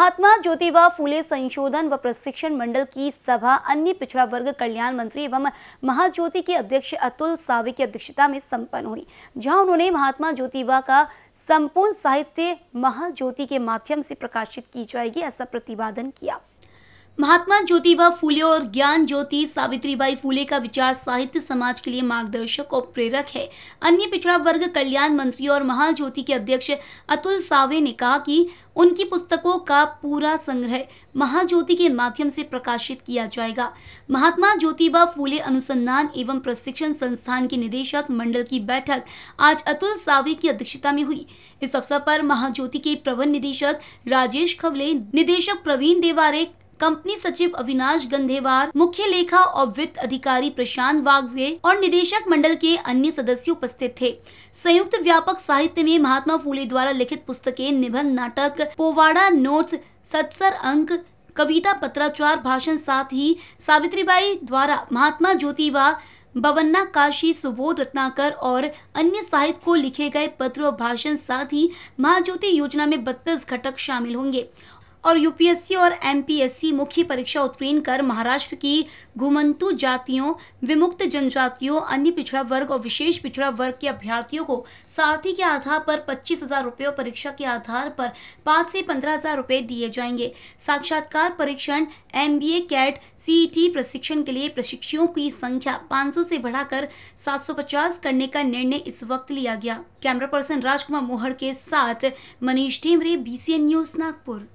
महात्मा ज्योतिबा फूले संशोधन व प्रशिक्षण मंडल की सभा अन्य पिछड़ा वर्ग कल्याण मंत्री एवं महाज्योति के अध्यक्ष अतुल सावे की अध्यक्षता में संपन्न हुई जहां उन्होंने महात्मा ज्योतिबा का संपूर्ण साहित्य महाज्योति के माध्यम से प्रकाशित की जाएगी ऐसा प्रतिपादन किया महात्मा ज्योतिबा फूले और ज्ञान ज्योति सावित्रीबाई फूले का विचार साहित्य समाज के लिए मार्गदर्शक और प्रेरक है अन्य पिछड़ा वर्ग कल्याण मंत्री और महाज्योति के अध्यक्ष अतुल सावे ने कहा कि उनकी पुस्तकों का पूरा संग्रह महाज्योति के माध्यम से प्रकाशित किया जाएगा महात्मा ज्योतिबा फूले अनुसंधान एवं प्रशिक्षण संस्थान के निदेशक मंडल की बैठक आज अतुल सावे की अध्यक्षता में हुई इस अवसर पर महाज्योति के प्रबंध निदेशक राजेश खबले निदेशक प्रवीण देवारे कंपनी सचिव अविनाश गंधेवार मुख्य लेखा और वित्त अधिकारी प्रशांत वाघवे और निदेशक मंडल के अन्य सदस्य उपस्थित थे संयुक्त व्यापक साहित्य में महात्मा फूले द्वारा लिखित पुस्तकें निबंध नाटक पोवाड़ा नोट्स सत्सर अंक कविता पत्राचार भाषण साथ ही सावित्रीबाई द्वारा महात्मा ज्योतिबा बवन्ना काशी सुबोध रत्नाकर और अन्य साहित्य को लिखे गए पत्र और भाषण साथ ही महाज्योति योजना में बत्तीस घटक शामिल होंगे और यूपीएससी और एमपीएससी मुख्य परीक्षा उत्तीर्ण कर महाराष्ट्र की घुमंतु जातियों विमुक्त जनजातियों अन्य पिछड़ा वर्ग और विशेष पिछड़ा वर्ग के अभ्यर्थियों को सारथी के आधार पर पच्चीस हजार रुपये और परीक्षा के आधार पर पाँच से पंद्रह हजार रुपये दिए जाएंगे साक्षात्कार परीक्षण M B A CAT CET e प्रशिक्षण के लिए प्रशिक्षुओं की संख्या पाँच से बढ़ाकर सात करने का निर्णय इस वक्त लिया गया कैमरा पर्सन राजकुमार मोहर के साथ मनीष ठेमरे बी न्यूज नागपुर